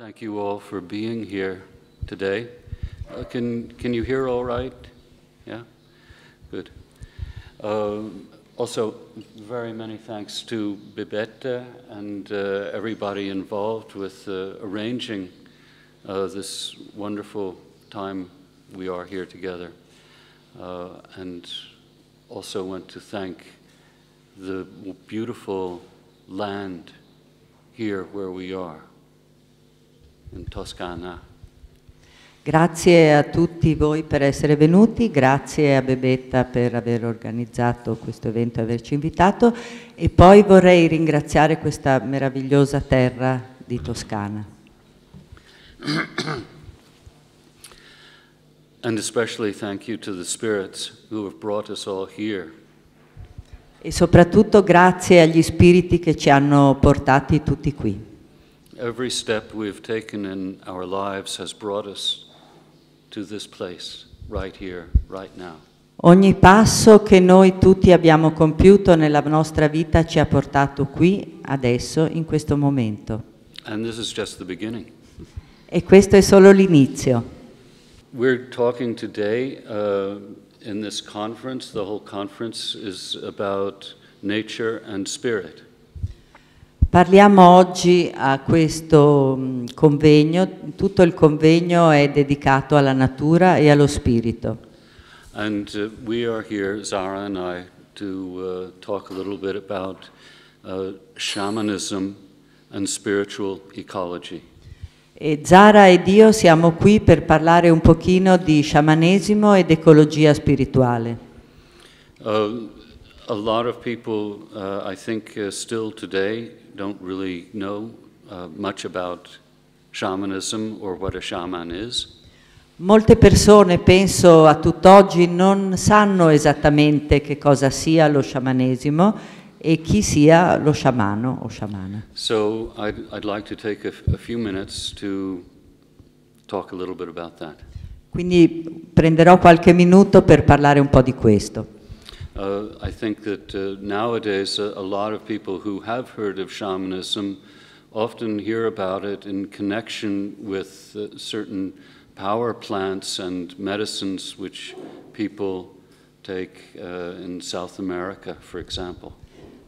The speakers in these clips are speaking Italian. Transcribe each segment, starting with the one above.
Thank you all for being here today. Uh, can, can you hear all right? Yeah? Good. Uh, also, very many thanks to Bibette and uh, everybody involved with uh, arranging uh, this wonderful time we are here together. Uh, and also want to thank the beautiful land here where we are. in Toscana. Grazie a tutti voi per essere venuti, grazie a Bebetta per aver organizzato questo evento e averci invitato e poi vorrei ringraziare questa meravigliosa terra di Toscana. And especially thank you to the spirits who have brought us all here. E soprattutto grazie agli spiriti che ci hanno portati tutti qui every step we've taken in our lives has brought us to this place, right here, right now. Ogni passo che noi tutti abbiamo compiuto nella nostra vita ci ha portato qui, adesso, in questo momento. E questo è solo l'inizio. We're talking today uh, in this conference, the whole conference is about nature and spirit. Parliamo oggi a questo mm, convegno, tutto il convegno è dedicato alla natura e allo spirito. And uh, we are here, Zara and I, to uh, talk a little bit about uh, shamanism and spiritual ecology. E Zara ed io siamo qui per parlare un pochino di sciamanesimo ed ecologia spirituale. Uh, a lot of people, uh, I think, uh, still today don't really know uh, much about shamanism or what a shaman is. Molte persone, penso a tutt'oggi, non sanno esattamente che cosa sia lo sciamanesimo e chi sia lo sciamano o sciamana. So I'd, I'd like to take a, a few minutes to talk a little bit about that. Quindi prenderò qualche minuto per parlare un po' di questo. Uh, I think that uh, nowadays a, uh, a, lot of people who have heard of shamanism often hear about it in connection with uh, certain power plants and medicines which people take uh, in South America, for example.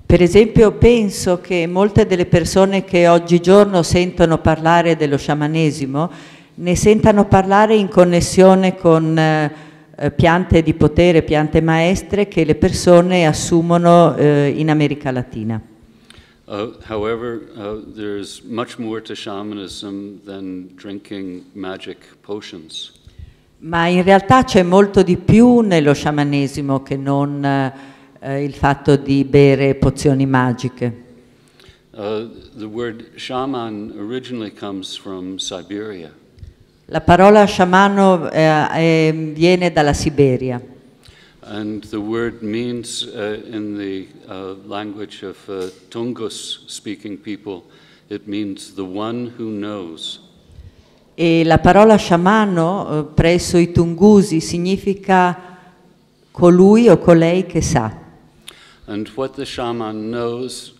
Per esempio, penso che molte delle persone che oggigiorno sentono parlare dello sciamanesimo ne sentano parlare in connessione con eh, eh, piante di potere, piante maestre che le persone assumono eh, in America Latina. Uh, however, uh, there's much more to shamanism than drinking magic potions. Ma in realtà c'è molto di più nello sciamanesimo che non eh, il fatto di bere pozioni magiche. Uh, the word shaman originally comes from Siberia. La parola sciamano eh, viene dalla Siberia. And the word means uh, in the uh, language of uh, Tungus speaking people, it means the one who knows. E la parola sciamano presso i Tungusi significa colui o colei che sa. And what the shaman knows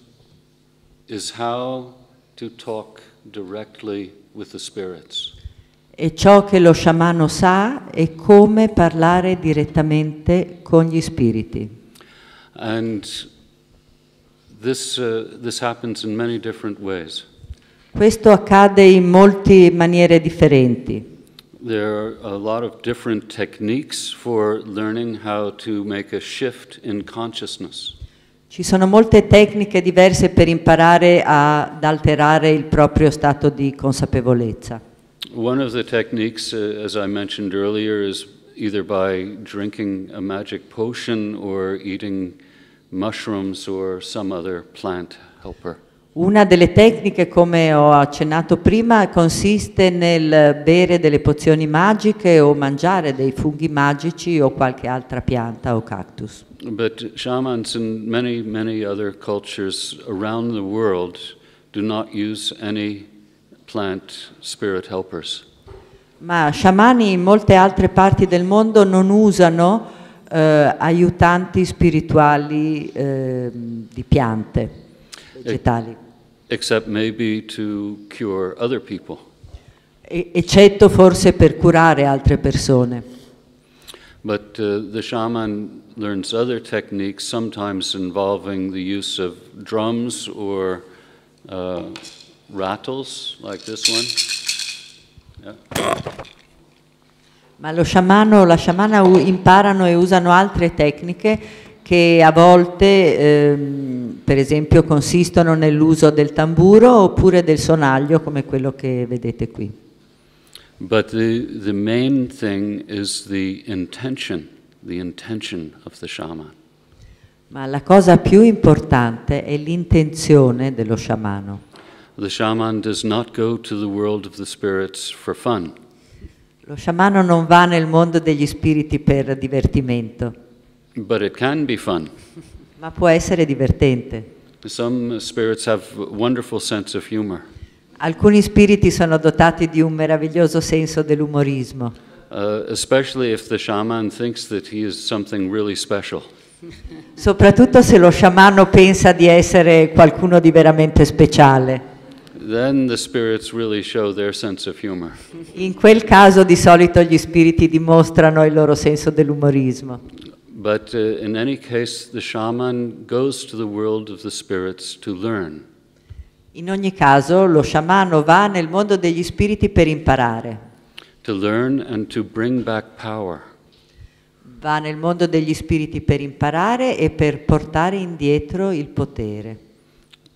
is how to talk directly with the spirits e ciò che lo sciamano sa è come parlare direttamente con gli spiriti. And this, uh, this happens in many different ways. Questo accade in molte maniere differenti. There are a lot of different techniques for learning how to make a shift in consciousness. Ci sono molte tecniche diverse per imparare ad alterare il proprio stato di consapevolezza. one of the techniques, uh, as I mentioned earlier, is either by drinking a magic potion or eating mushrooms or some other plant helper. Una delle tecniche, come ho accennato prima, consiste nel bere delle pozioni magiche o mangiare dei funghi magici o qualche altra pianta o cactus. But shamans in many, many other cultures around the world do not use any plant spirit helpers. Ma sciamani in molte altre parti del mondo non usano eh, aiutanti spirituali eh, di piante vegetali. Except maybe to cure other people. E eccetto forse per curare altre persone. But uh, the shaman learns other techniques, sometimes involving the use of drums or uh, rattles like this one. Yeah. Ma lo sciamano la sciamana imparano e usano altre tecniche che a volte, ehm, per esempio, consistono nell'uso del tamburo oppure del sonaglio, come quello che vedete qui. But the, the main thing is the intention, the intention of the shaman. Ma la cosa più importante è l'intenzione dello sciamano. The shaman does not go to the world of the spirits for fun. Lo sciamano non va nel mondo degli spiriti per divertimento. But it can be fun. Ma può essere divertente. Some spirits have wonderful sense of humor. Alcuni spiriti sono dotati di un meraviglioso senso dell'umorismo. Uh, especially if the shaman thinks that he is something really special. Soprattutto se lo sciamano pensa di essere qualcuno di veramente speciale. In quel caso di solito gli spiriti dimostrano il loro senso dell'umorismo. But uh, in any case the shaman goes to the world of the spirits to learn. In ogni caso lo sciamano va nel mondo degli spiriti per imparare. To learn and to bring back power va nel mondo degli spiriti per imparare e per portare indietro il potere.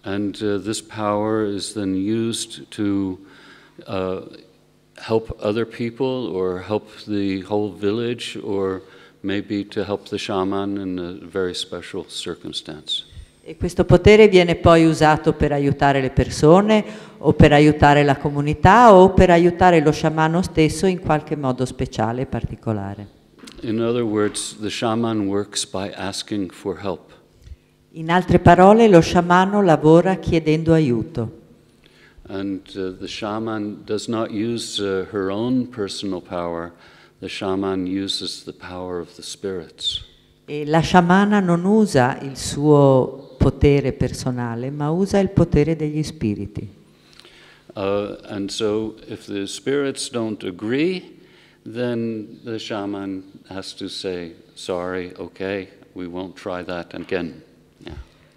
And uh, this power is then used to uh, help other people or help the whole village or maybe to help the shaman in a very special circumstance. E questo potere viene poi usato per aiutare le persone o per aiutare la comunità o per aiutare lo sciamano stesso in qualche modo speciale e particolare. In other words, the shaman works by asking for help. In altre parole, lo sciamano lavora chiedendo aiuto. And uh, the shaman does not use uh, her own personal power, the shaman uses the power of the spirits. E la sciamana non usa il suo potere personale, ma usa il potere degli spiriti. Uh, and so if the spirits don't agree, then the shaman has to say, sorry, okay, we won't try that again.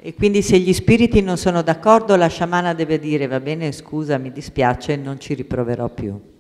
E quindi se gli spiriti non sono d'accordo la sciamana deve dire va bene scusa mi dispiace non ci riproverò più.